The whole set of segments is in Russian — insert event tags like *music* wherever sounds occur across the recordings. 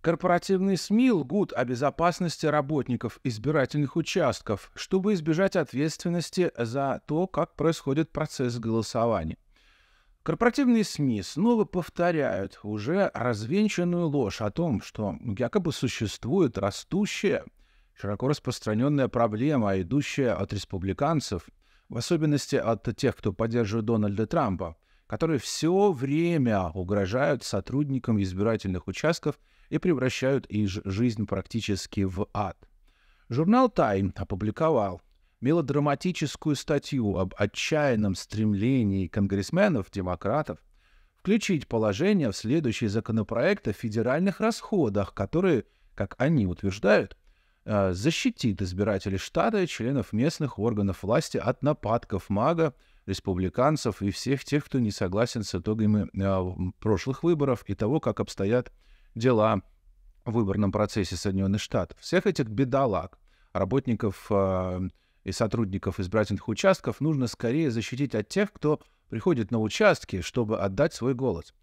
Корпоративные СМИ лгут о безопасности работников избирательных участков, чтобы избежать ответственности за то, как происходит процесс голосования. Корпоративные СМИ снова повторяют уже развенчанную ложь о том, что якобы существует растущая, широко распространенная проблема, идущая от республиканцев, в особенности от тех, кто поддерживает Дональда Трампа, которые все время угрожают сотрудникам избирательных участков – и превращают их жизнь практически в ад. Журнал Time опубликовал мелодраматическую статью об отчаянном стремлении конгрессменов-демократов включить положение в следующий законопроект о федеральных расходах, которые, как они утверждают, э, защитит избирателей штата и членов местных органов власти от нападков мага, республиканцев и всех тех, кто не согласен с итогами э, прошлых выборов и того, как обстоят дела дела в выборном процессе Соединенных Штатов. Всех этих бедолаг, работников э, и сотрудников избирательных участков нужно скорее защитить от тех, кто приходит на участки, чтобы отдать свой голос.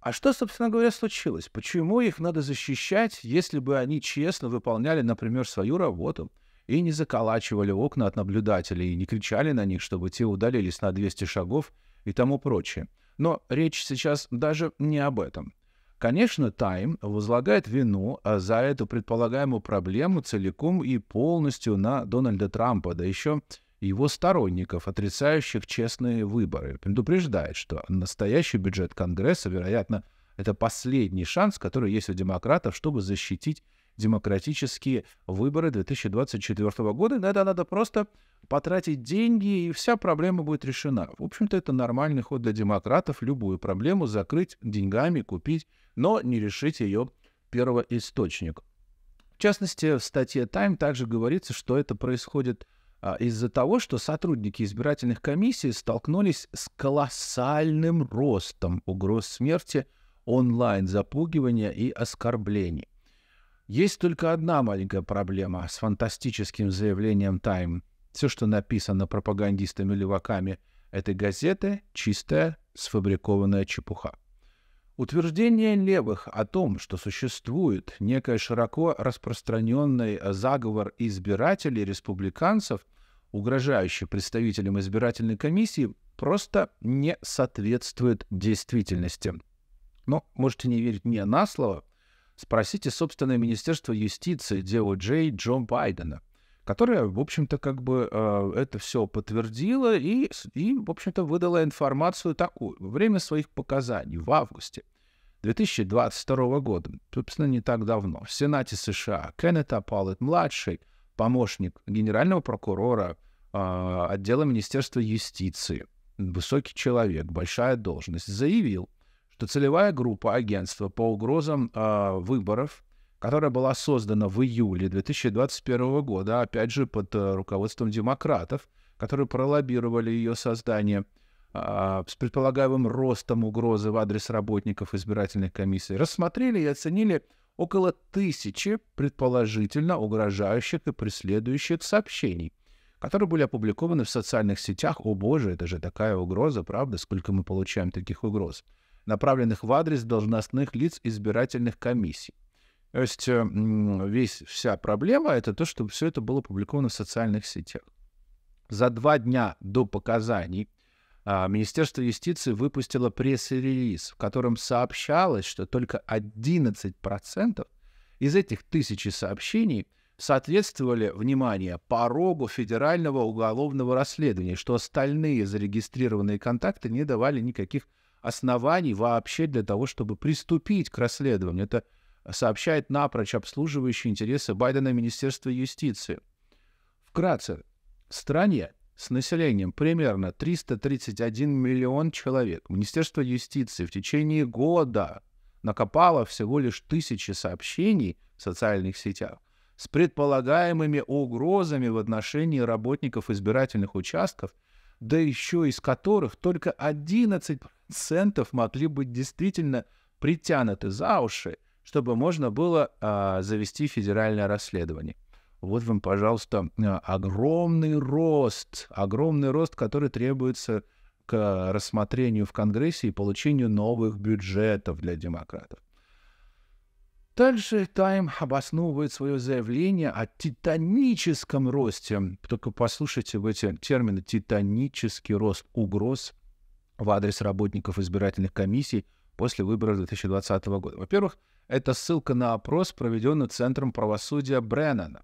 А что, собственно говоря, случилось? Почему их надо защищать, если бы они честно выполняли, например, свою работу и не заколачивали окна от наблюдателей, и не кричали на них, чтобы те удалились на 200 шагов и тому прочее? Но речь сейчас даже не об этом. Конечно, Тайм возлагает вину а, за эту предполагаемую проблему целиком и полностью на Дональда Трампа, да еще его сторонников, отрицающих честные выборы. Предупреждает, что настоящий бюджет Конгресса, вероятно, это последний шанс, который есть у демократов, чтобы защитить демократические выборы 2024 года. На это надо просто потратить деньги, и вся проблема будет решена. В общем-то, это нормальный ход для демократов. Любую проблему закрыть деньгами, купить, но не решить ее первоисточник. В частности, в статье Time также говорится, что это происходит а, из-за того, что сотрудники избирательных комиссий столкнулись с колоссальным ростом угроз смерти, онлайн-запугивания и оскорблений. Есть только одна маленькая проблема с фантастическим заявлением «Тайм». Все, что написано пропагандистами-леваками этой газеты – чистая, сфабрикованная чепуха. Утверждение левых о том, что существует некий широко распространенный заговор избирателей республиканцев, угрожающий представителям избирательной комиссии, просто не соответствует действительности. Но можете не верить мне на слово – Спросите собственное Министерство юстиции Джей Джо Байдена, которое, в общем-то, как бы э, это все подтвердило и, и, в общем-то, выдало информацию такую. Во время своих показаний в августе 2022 года, собственно, не так давно, в Сенате США Кеннет Апалет-младший, помощник генерального прокурора э, отдела Министерства юстиции, высокий человек, большая должность, заявил, что целевая группа агентства по угрозам э, выборов, которая была создана в июле 2021 года, опять же под э, руководством демократов, которые пролоббировали ее создание, а, с предполагаемым ростом угрозы в адрес работников избирательных комиссий, рассмотрели и оценили около тысячи предположительно угрожающих и преследующих сообщений, которые были опубликованы в социальных сетях. О боже, это же такая угроза, правда? Сколько мы получаем таких угроз? направленных в адрес должностных лиц избирательных комиссий. То есть э, весь, вся проблема — это то, чтобы все это было опубликовано в социальных сетях. За два дня до показаний а, Министерство юстиции выпустило пресс-релиз, в котором сообщалось, что только 11% из этих тысячи сообщений соответствовали, внимание, порогу федерального уголовного расследования, что остальные зарегистрированные контакты не давали никаких оснований вообще для того, чтобы приступить к расследованию. Это сообщает напрочь обслуживающие интересы Байдена и Министерства юстиции. Вкратце, в стране с населением примерно 331 миллион человек Министерство юстиции в течение года накопало всего лишь тысячи сообщений в социальных сетях с предполагаемыми угрозами в отношении работников избирательных участков – да еще из которых только 11% могли быть действительно притянуты за уши, чтобы можно было а, завести федеральное расследование. Вот вам, пожалуйста, а, огромный рост, огромный рост, который требуется к рассмотрению в Конгрессе и получению новых бюджетов для демократов. Также Тайм обосновывает свое заявление о титаническом росте. Только послушайте в эти термины «титанический рост угроз» в адрес работников избирательных комиссий после выборов 2020 года. Во-первых, это ссылка на опрос, проведенный Центром правосудия Бреннана,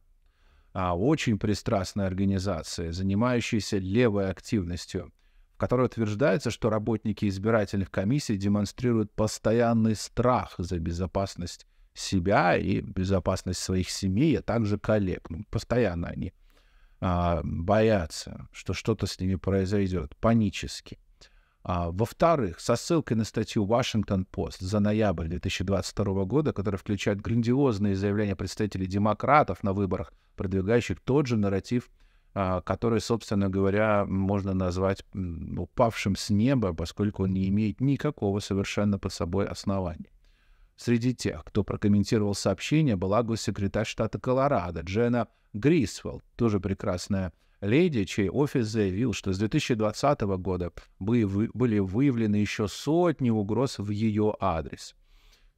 а очень пристрастной организации, занимающейся левой активностью, в которой утверждается, что работники избирательных комиссий демонстрируют постоянный страх за безопасность себя и безопасность своих семей, а также коллег. Ну, постоянно они а, боятся, что что-то с ними произойдет, панически. А, во-вторых, со ссылкой на статью Washington Post за ноябрь 2022 года, которая включает грандиозные заявления представителей демократов на выборах, продвигающих тот же нарратив, а, который, собственно говоря, можно назвать упавшим с неба, поскольку он не имеет никакого совершенно под собой основания. Среди тех, кто прокомментировал сообщение, была госсекретарь штата Колорадо Джена Грисфилд, тоже прекрасная леди, чей офис заявил, что с 2020 года были выявлены еще сотни угроз в ее адрес.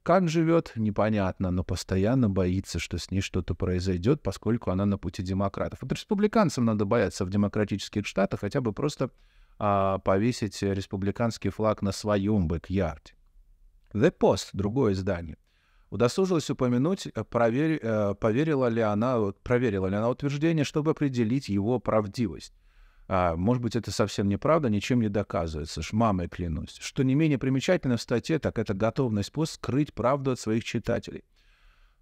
Как живет, непонятно, но постоянно боится, что с ней что-то произойдет, поскольку она на пути демократов. Вот республиканцам надо бояться в демократических штатах хотя бы просто а, повесить республиканский флаг на своем бэк-ярде. The Post, другое издание, удосужилась упомянуть, э, проверь, э, поверила ли она, проверила ли она утверждение, чтобы определить его правдивость. А, может быть, это совсем неправда, ничем не доказывается, ж мамой клянусь. Что не менее примечательно в статье, так это готовность пост скрыть правду от своих читателей.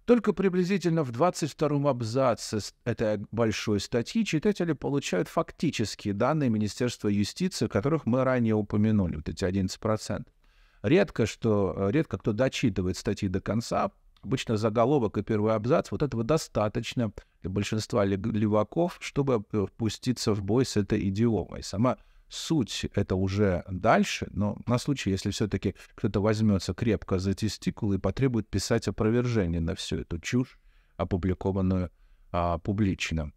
Только приблизительно в 22-м абзаце этой большой статьи читатели получают фактические данные Министерства юстиции, которых мы ранее упомянули, вот эти 11%. Редко, что, э, редко кто дочитывает статьи до конца. Обычно заголовок и первый абзац, вот этого достаточно для большинства леваков, чтобы впуститься э, в бой с этой идиомой. Сама суть это уже дальше, но на случай, если все-таки кто-то возьмется крепко за тестикулы и потребует писать опровержение на всю эту чушь, опубликованную а, публично.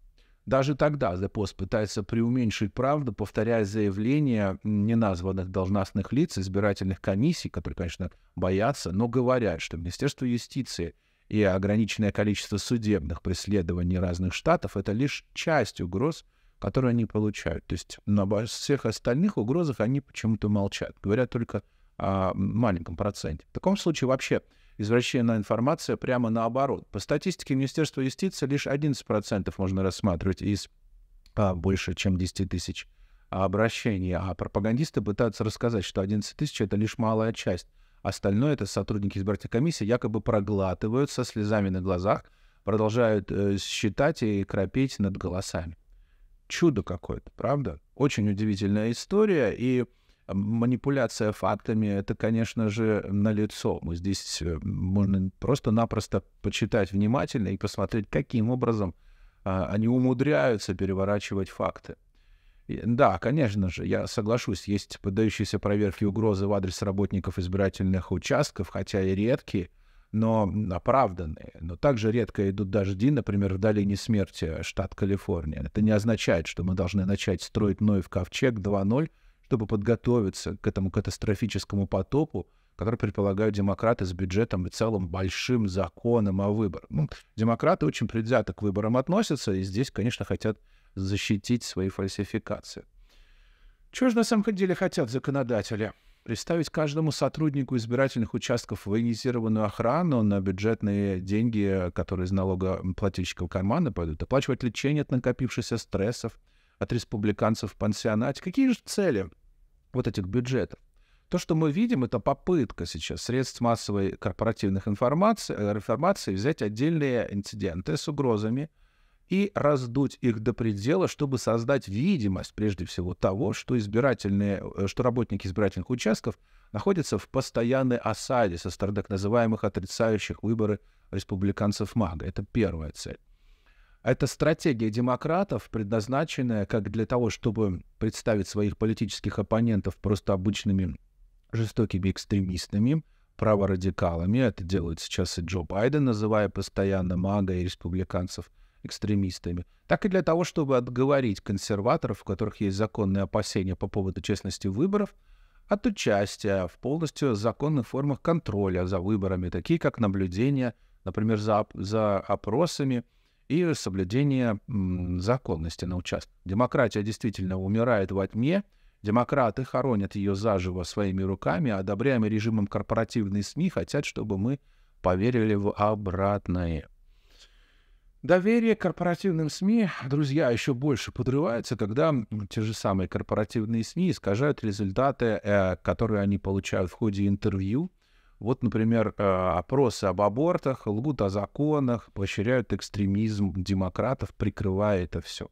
Даже тогда The Post пытается преуменьшить правду, повторяя заявления неназванных должностных лиц, избирательных комиссий, которые, конечно, боятся, но говорят, что Министерство юстиции и ограниченное количество судебных преследований разных штатов — это лишь часть угроз, которые они получают. То есть на всех остальных угрозах они почему-то молчат, говорят только о маленьком проценте. В таком случае вообще извращенная информация прямо наоборот. По статистике Министерства юстиции лишь 11% можно рассматривать из а, больше, чем 10 тысяч обращений, а пропагандисты пытаются рассказать, что 11 тысяч — это лишь малая часть. Остальное — это сотрудники избирательной комиссии якобы проглатывают со слезами на глазах, продолжают э, считать и крапеть над голосами. Чудо какое-то, правда? Очень удивительная история, и манипуляция фактами, это, конечно же, налицо. Мы здесь э, можно просто-напросто почитать внимательно и посмотреть, каким образом а, они умудряются переворачивать факты. Да, конечно же, я соглашусь, есть поддающиеся проверке угрозы в адрес работников избирательных участков, хотя и редкие, но оправданные. Но также редко идут дожди, например, в долине смерти, э, штат Калифорния. Это не означает, что мы должны начать строить ной в ковчег 2.0, чтобы подготовиться к этому катастрофическому потопу, который предполагают демократы с бюджетом и целым большим законом о выборах. Ну, демократы очень предвзято к выборам относятся, и здесь, конечно, хотят защитить свои фальсификации. Чего же на самом деле хотят законодатели? Представить каждому сотруднику избирательных участков военизированную охрану на бюджетные деньги, которые из налогоплательщиков кармана пойдут, оплачивать лечение от накопившихся стрессов – от республиканцев в пансионате. Какие же цели вот этих бюджетов? То, что мы видим, это попытка сейчас средств массовой корпоративных информации, информации э, взять отдельные инциденты с угрозами и раздуть их до предела, чтобы создать видимость, прежде всего, того, что, избирательные, э, что работники избирательных участков находятся в постоянной осаде со стороны так называемых отрицающих выборы республиканцев МАГа. Это первая цель. Это стратегия демократов, предназначенная как для того, чтобы представить своих политических оппонентов просто обычными жестокими экстремистами, праворадикалами. Это делают сейчас и Джо Байден, называя постоянно мага и республиканцев экстремистами, так и для того, чтобы отговорить консерваторов, у которых есть законные опасения по поводу честности выборов, от участия в полностью законных формах контроля за выборами, такие как наблюдение, например, за, за опросами – и соблюдение законности на участке. Демократия действительно умирает во тьме, Демократы хоронят ее заживо своими руками, а одобряемый режимом корпоративные СМИ хотят, чтобы мы поверили в обратное. Доверие к корпоративным СМИ, друзья, еще больше подрывается, когда те же самые корпоративные СМИ искажают результаты, э, которые они получают в ходе интервью, вот, например, э, опросы об абортах лгут о законах, поощряют экстремизм демократов, прикрывая это все.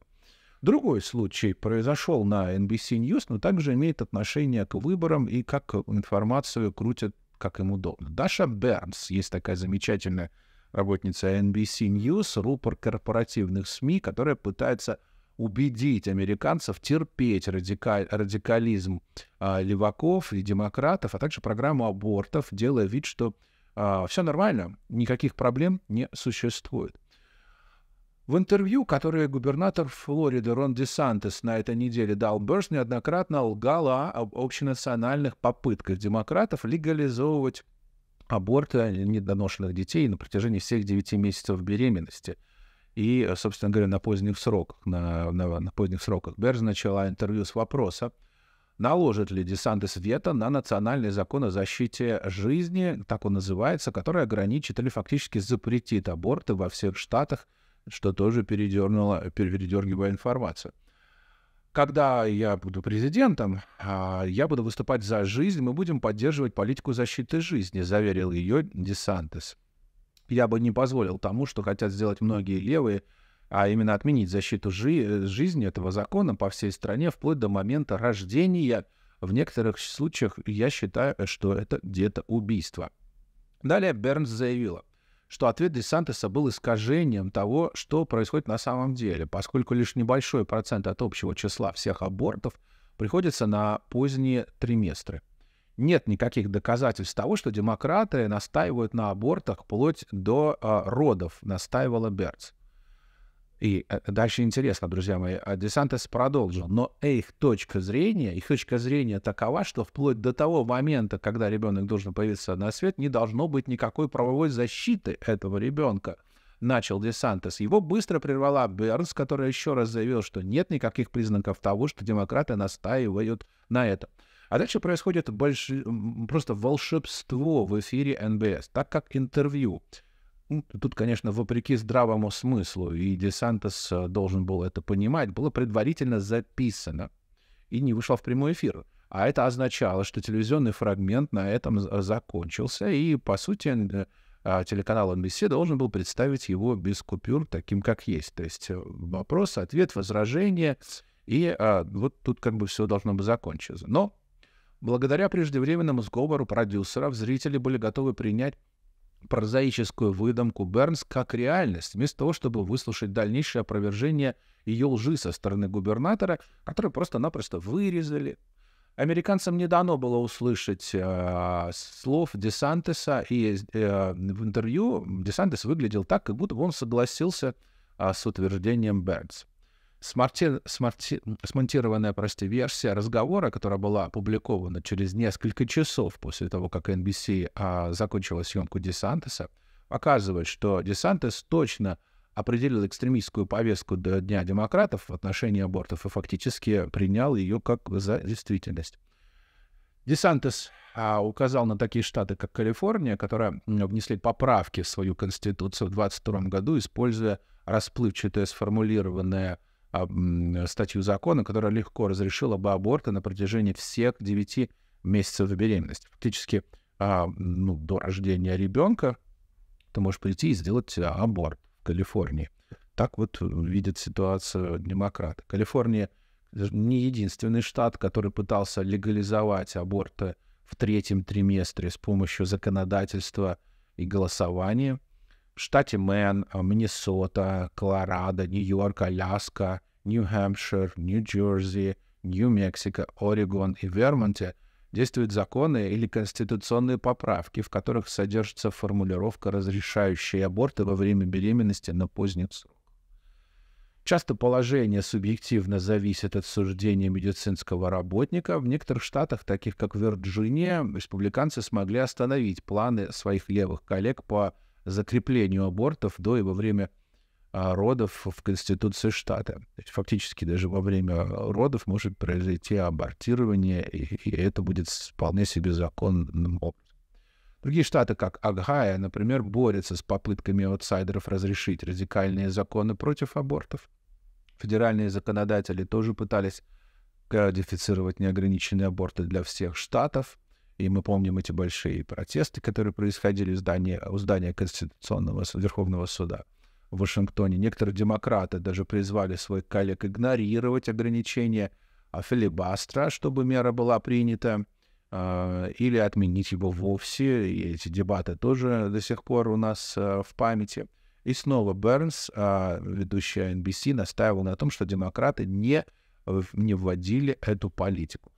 Другой случай произошел на NBC News, но также имеет отношение к выборам и как информацию крутят, как им удобно. Даша Бернс, есть такая замечательная работница NBC News, рупор корпоративных СМИ, которая пытается убедить американцев терпеть радикаль радикализм а, леваков и демократов, а также программу абортов, делая вид, что а, все нормально, никаких проблем не существует. В интервью, которое губернатор Флориды Рон Де Сантес на этой неделе дал Берс, неоднократно лгала об общенациональных попытках демократов легализовывать аборты недоношенных детей на протяжении всех 9 месяцев беременности – и, э, собственно говоря, на поздних сроках. На, на, на поздних сроках. Берж начала интервью с вопроса, наложит ли Десантес вето на национальный закон о защите жизни, так он называется, который ограничит или фактически запретит аборты во всех штатах, что тоже передернуло, передергивая информацию. Когда я буду президентом, а, я буду выступать за жизнь, мы будем поддерживать политику защиты жизни, заверил ее Десантес я бы не позволил тому, что хотят сделать многие левые, а именно отменить защиту жи э, жизни этого закона по всей стране вплоть до момента рождения. В некоторых случаях я считаю, что это где-то убийство. Далее Бернс заявила, что ответ Десантеса был искажением того, что происходит на самом деле, поскольку лишь небольшой процент от общего числа всех абортов приходится на поздние триместры нет никаких доказательств того, что демократы настаивают на абортах вплоть до э, родов, настаивала Берц. И э, дальше интересно, друзья мои, а Десантес продолжил, но их точка зрения, их точка зрения такова, что вплоть до того момента, когда ребенок должен появиться на свет, не должно быть никакой правовой защиты этого ребенка начал Десантес. Его быстро прервала Бернс, который еще раз заявил, что нет никаких признаков того, что демократы настаивают на этом. А дальше происходит больш... просто волшебство в эфире НБС, так как интервью. Ну, тут, конечно, вопреки здравому смыслу, и Десантос э, должен был это понимать, было предварительно записано и не вышло в прямой эфир. А это означало, что телевизионный фрагмент на этом э, закончился, и, по сути, э, а, телеканал NBC должен был представить его без купюр таким, как есть. То есть вопрос, ответ, возражение, и а, вот тут как бы все должно бы закончиться. Но Благодаря преждевременному сговору продюсеров зрители были готовы принять прозаическую выдумку Бернс как реальность, вместо того, чтобы выслушать дальнейшее опровержение ее лжи со стороны губернатора, который просто-напросто вырезали. Американцам не дано было услышать э, слов Десантеса, и э, в интервью Десантес выглядел так, как будто он согласился э, с утверждением Бернс смарти... Смарти... смонтированная, прости, версия разговора, которая была опубликована через несколько часов после того, как NBC а, закончила съемку Десантеса, показывает, что Десантес точно определил экстремистскую повестку до Дня демократов в отношении абортов и фактически принял ее как за действительность. Десантес а, указал на такие штаты, как Калифорния, которые внесли поправки в свою конституцию в 2022 году, используя расплывчатое сформулированное статью закона, которая легко разрешила бы аборты на протяжении всех 9 месяцев беременности. Фактически а, ну, до рождения ребенка ты можешь прийти и сделать аборт в Калифорнии. Так вот э, видит ситуацию демократы. Калифорния не единственный штат, который пытался легализовать аборты в третьем триместре с помощью законодательства и голосования штате Мэн, э, Миннесота, Колорадо, Нью-Йорк, Аляска, Нью-Хэмпшир, Нью-Джерси, Нью-Мексико, Орегон и Вермонте действуют законы или конституционные поправки, в которых содержится формулировка, разрешающая аборты во время беременности на поздний срок. Часто положение субъективно зависит от суждения медицинского работника. В некоторых штатах, таких как Вирджиния, республиканцы смогли остановить планы своих левых коллег по закреплению абортов до и во время а, родов в Конституции штата. То есть фактически даже во время родов может произойти абортирование, и, и это будет вполне себе законным образом. Другие штаты, как Агая, например, борются с попытками аутсайдеров разрешить радикальные законы против абортов. Федеральные законодатели тоже пытались кодифицировать неограниченные аборты для всех штатов – и мы помним эти большие протесты, которые происходили в здании, у здания Конституционного Верховного Суда в Вашингтоне. Некоторые демократы даже призвали своих коллег игнорировать ограничения филибастра, чтобы мера была принята, а, или отменить его вовсе. И эти дебаты тоже до сих пор у нас а, в памяти. И снова Бернс, а, ведущая NBC, настаивал на том, что демократы не, не вводили эту политику.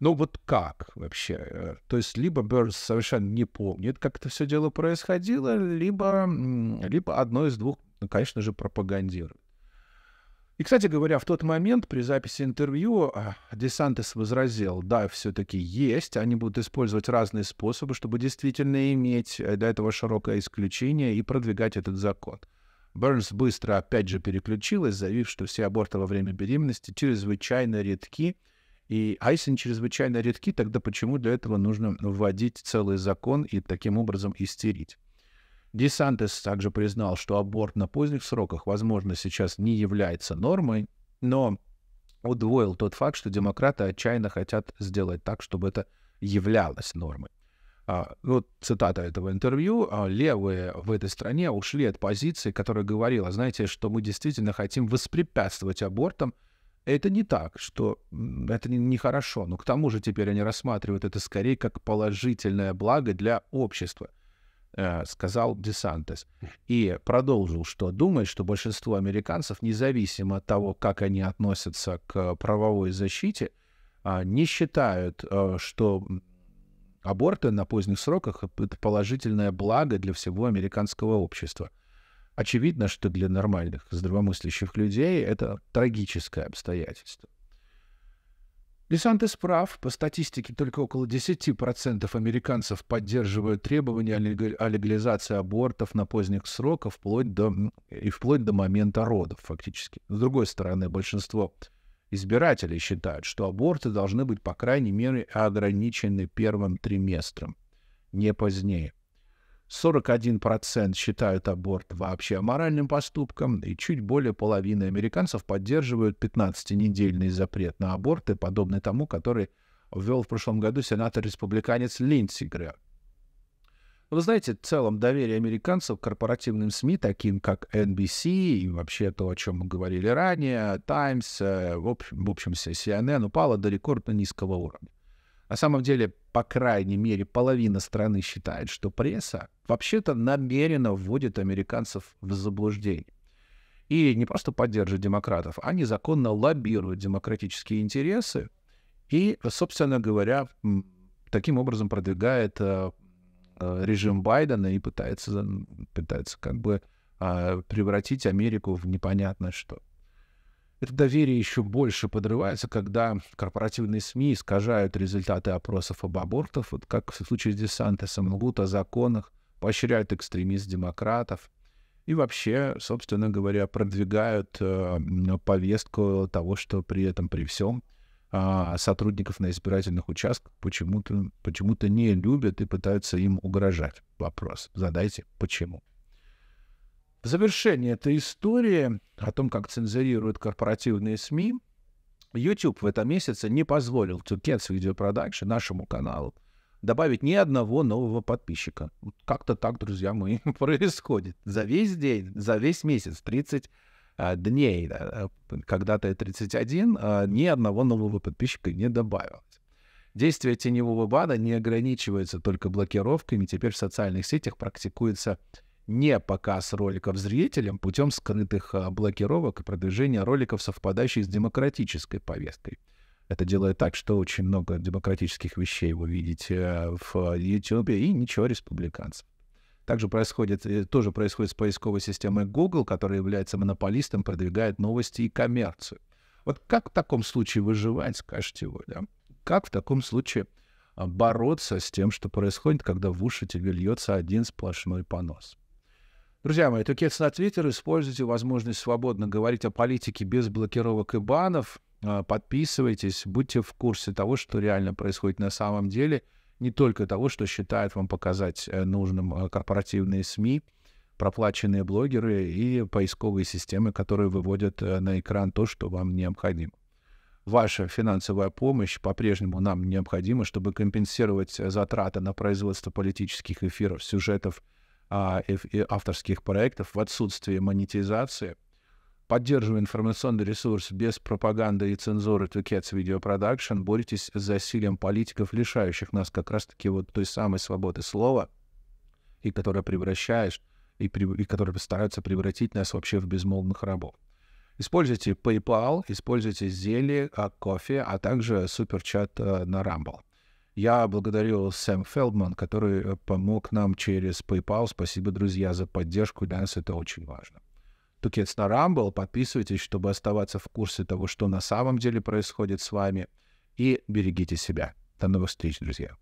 Ну вот как вообще? То есть либо Бернс совершенно не помнит, как это все дело происходило, либо, либо одно из двух, ну, конечно же, пропагандирует. И, кстати говоря, в тот момент при записи интервью а, Десантес возразил, да, все-таки есть, они будут использовать разные способы, чтобы действительно иметь э, до этого широкое исключение и продвигать этот закон. Бернс быстро опять же переключилась, заявив, что все аборты во время беременности чрезвычайно редки, и, а если они чрезвычайно редки, тогда почему для этого нужно вводить целый закон и таким образом истерить? Десантес также признал, что аборт на поздних сроках, возможно, сейчас не является нормой, но удвоил тот факт, что демократы отчаянно хотят сделать так, чтобы это являлось нормой. А, вот цитата этого интервью. «А, «Левые в этой стране ушли от позиции, которая говорила, знаете, что мы действительно хотим воспрепятствовать абортам, это не так, что это нехорошо. Не но к тому же теперь они рассматривают это скорее как положительное благо для общества, э, сказал Десантес. И продолжил, что думает, что большинство американцев, независимо от того, как они относятся к правовой защите, э, не считают, э, что аборты на поздних сроках — это положительное благо для всего американского общества. Очевидно, что для нормальных, здравомыслящих людей это трагическое обстоятельство. Десантес прав. По статистике, только около 10% американцев поддерживают требования о легализации абортов на поздних сроках вплоть до, и вплоть до момента родов, фактически. С другой стороны, большинство избирателей считают, что аборты должны быть, по крайней мере, ограничены первым триместром, не позднее. 41% считают аборт вообще аморальным поступком, и чуть более половины американцев поддерживают 15-недельный запрет на аборты, подобный тому, который ввел в прошлом году сенатор-республиканец Линдси Грэм. Вы знаете, в целом доверие американцев к корпоративным СМИ, таким как NBC и вообще то, о чем мы говорили ранее, Times, э, в общем, в общем CNN, упало до рекордно низкого уровня. На самом деле, по крайней мере, половина страны считает, что пресса вообще-то намеренно вводит американцев в заблуждение. И не просто поддерживает демократов, а незаконно лоббирует демократические интересы и, собственно говоря, таким образом продвигает э, э, режим Байдена и пытается, пытается как бы а, превратить Америку в непонятное что. Это доверие еще больше подрывается, когда корпоративные СМИ искажают результаты опросов об абортах, вот как в случае с Десантесом, лгут о законах, поощряют экстремист демократов и вообще, собственно говоря, продвигают э, повестку того, что при этом, при всем э, а, сотрудников на избирательных участках почему-то почему не любят и пытаются им угрожать. Вопрос. Задайте, почему? В завершение этой истории о том, как цензурируют корпоративные СМИ, YouTube в этом месяце не позволил To Cats Video Production, нашему каналу, добавить ни одного нового подписчика. Как-то так, друзья мои, *laughs* происходит. За весь день, за весь месяц, 30 а, дней, да, когда-то 31, а, ни одного нового подписчика не добавилось. Действие теневого бана не ограничивается только блокировками, теперь в социальных сетях практикуется не показ роликов зрителям путем скрытых а, блокировок и продвижения роликов, совпадающих с демократической повесткой. Это делает так, что очень много демократических вещей вы видите э, в YouTube э, и ничего республиканцев. Также происходит, э, тоже происходит с поисковой системой Google, которая является монополистом, продвигает новости и коммерцию. Вот как в таком случае выживать, скажете вы, да? Как в таком случае а, бороться с тем, что происходит, когда в уши тебе льется один сплошной понос? Друзья мои, это Кец на Твиттер. Используйте возможность свободно говорить о политике без блокировок и банов. А, подписывайтесь, будьте в курсе того, что реально происходит на самом деле. Не только того, что считают вам показать э, нужным э, корпоративные СМИ, проплаченные блогеры и поисковые системы, которые выводят э, на экран то, что вам необходимо. Ваша финансовая помощь по-прежнему нам необходима, чтобы компенсировать затраты на производство политических эфиров, сюжетов, а, и, и авторских проектов в отсутствии монетизации, поддерживая информационный ресурс без пропаганды и цензуры Тукетс Video Production, боретесь с засилием политиков, лишающих нас как раз-таки вот той самой свободы слова, и которая превращаешь, и, при, и которые стараются превратить нас вообще в безмолвных рабов. Используйте PayPal, используйте зелье, кофе, а, а также суперчат э, на Rumble. Я благодарю Сэм Фелдман, который э, помог нам через PayPal. Спасибо, друзья, за поддержку. Для нас это очень важно. Тукец на Рамбл. Подписывайтесь, чтобы оставаться в курсе того, что на самом деле происходит с вами. И берегите себя. До новых встреч, друзья.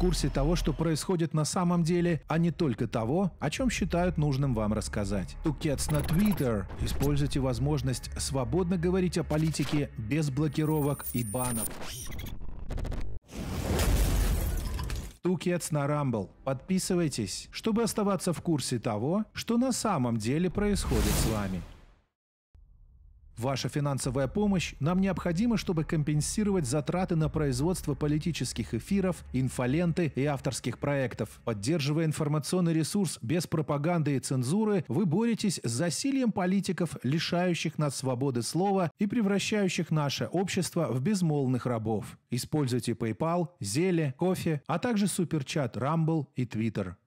курсе того, что происходит на самом деле, а не только того, о чем считают нужным вам рассказать. To на Twitter. Используйте возможность свободно говорить о политике без блокировок и банов. Тукец на Рамбл. Подписывайтесь, чтобы оставаться в курсе того, что на самом деле происходит с вами. Ваша финансовая помощь нам необходима, чтобы компенсировать затраты на производство политических эфиров, инфоленты и авторских проектов. Поддерживая информационный ресурс без пропаганды и цензуры, вы боретесь с засилием политиков, лишающих нас свободы слова и превращающих наше общество в безмолвных рабов. Используйте PayPal, Zelle, кофе, а также суперчат Rumble и Twitter.